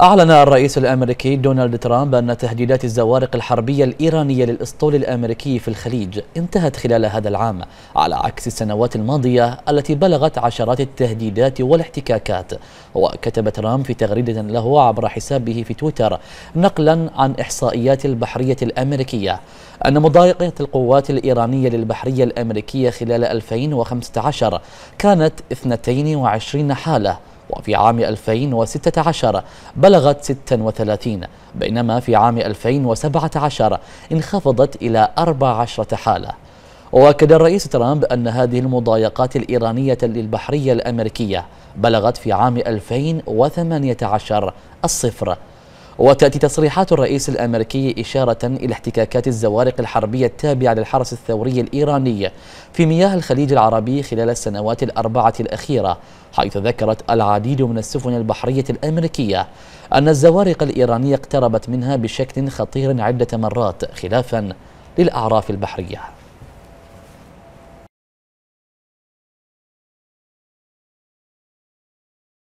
أعلن الرئيس الأمريكي دونالد ترامب أن تهديدات الزوارق الحربية الإيرانية للإسطول الأمريكي في الخليج انتهت خلال هذا العام على عكس السنوات الماضية التي بلغت عشرات التهديدات والاحتكاكات وكتب ترامب في تغريدة له عبر حسابه في تويتر نقلا عن إحصائيات البحرية الأمريكية أن مضايقة القوات الإيرانية للبحرية الأمريكية خلال 2015 كانت 22 حالة وفي عام 2016 بلغت 36 بينما في عام 2017 انخفضت إلى 14 حالة وأكد الرئيس ترامب أن هذه المضايقات الإيرانية للبحرية الأمريكية بلغت في عام 2018 الصفر وتأتي تصريحات الرئيس الأمريكي إشارة إلى احتكاكات الزوارق الحربية التابعة للحرس الثوري الإيراني في مياه الخليج العربي خلال السنوات الأربعة الأخيرة حيث ذكرت العديد من السفن البحرية الأمريكية أن الزوارق الإيرانية اقتربت منها بشكل خطير عدة مرات خلافا للأعراف البحرية